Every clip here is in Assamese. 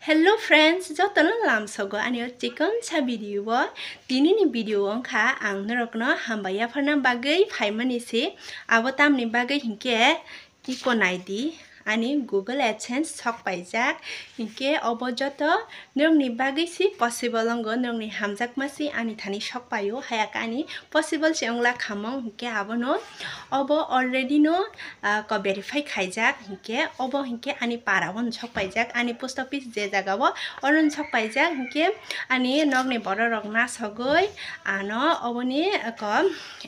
Hello friends, jatuhlah langsung ke anjir chicken cah video. Tini ni video orang kah angnerokno hambaya pernah bagai five minutes. Awat am ni bagai hingkai ikonai di. আনি গুগল এডসেন্স সক পাই যাক কে অবজত নি বাগিছি পচিবল অঙ্গ নি হামজাক মাছি আনি থানি সক পাইও হায়াক আনি পচিবল চেংলা খামং হিকে আব ন অব অলরেডি ন ক ভেরিফাই খাই যাক হিকে অব হিকে আনি পারাবন সক পাই যাক আনি পোস্ট অফিস যে জায়গাব অরণ সক পাই যাক হিকে আনি নগ্নে বড় রগনা সগই আন অবনি ক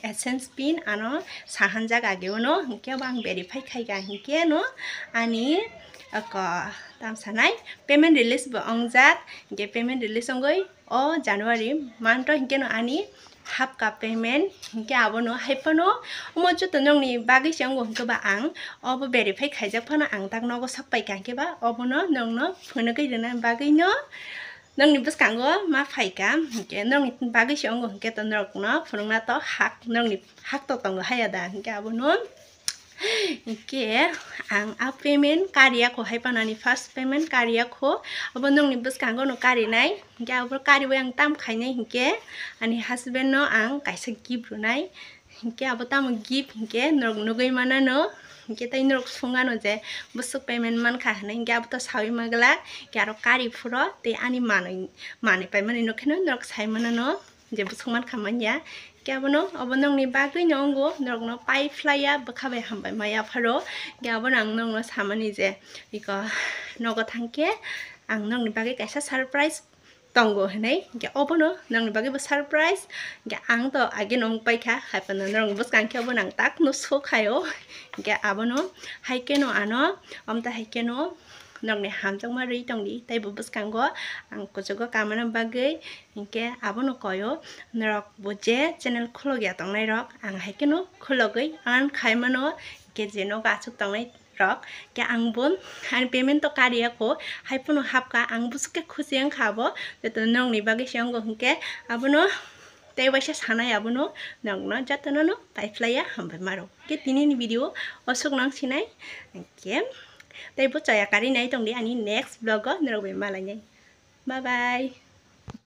এডসেন্স পিন আন সাহান যাক আগেও নকে বাং ভেরিফাই খাইগা হিকে ন ani ko tam sanai payment release ông zat, cái payment release ongoi o january month hinke no ani hap ka payment hinke abono haipano mo chu tonjong ni bagi siang go hinke ba ang obo verify khaijak phana ang tak no go sapai ka ke ba obo no nong no phone ke dena bagi no nong ni buskang go ma phai ka hinke nong ni bagi siang go hinke tonrok no phone na to hak nong ni hak to hay là đàn cái hinke abono के आं आ पेमेंट कारिया को हाई पानानी फर्स्ट पेमेंट कारिया को अब नों नि बस कांगो नो कारि नाय के अब कारि व आं ताम खाइने हिके अनि हस्बैंड नो आं कायसे गिफ्ट रुनाय के अब ताम गिफ्ट हिके नग नगै माना नो के तै नरक सुंगा नो जे बस पेमेंट मान खा हने के अब त सावि मगला के आरो कारि फुरो ते आनि मान माने पेमेंट नो खेनो नरक साइ माना नो jebu sungman kamanya gyabono abonong ni bagui nyonggo nrogno pai flya bkhabai hambai maya pharo gyabonang nongno samani je iko nogo thangke angnong ni bagui kaisa surprise tongo hnei ge abono nong ni bagui surprise ge ang to age nong pai kha hapana nrong bus kan kyo bonang tak no so khayo ge abono haikeno ano amta haikeno নগ্নে হামজং মা রই টংলি তাই বুবসকাঙ্গ আংকজগ কামনা বাগৈ ইংকে আবনু কয় নরক বুঝে চ্যানেল খুলো গিয়া টংনাই রক আং হাইকেনু খুলো গই আন খাইমানো কে জেনো গাছুক টংনাই রক কে আং বোন আর পেমেন্ট তো কারি আকো হাইফোনো হাপকা আং বুসকে খুশি আং খাবো যত নগ্নি বাগে শিয়ঙ্গ হুঁকে আবনু তাই বৈশা সানাই আবনু নগ্ন যত নো পাইফ্লাইয়া হামবে মারো কে তিনি ভিডিও অশোক নাই কে tay bút chào cả đi nấy trong đi anh đi next vlog nữa rồi mà là nhé bye bye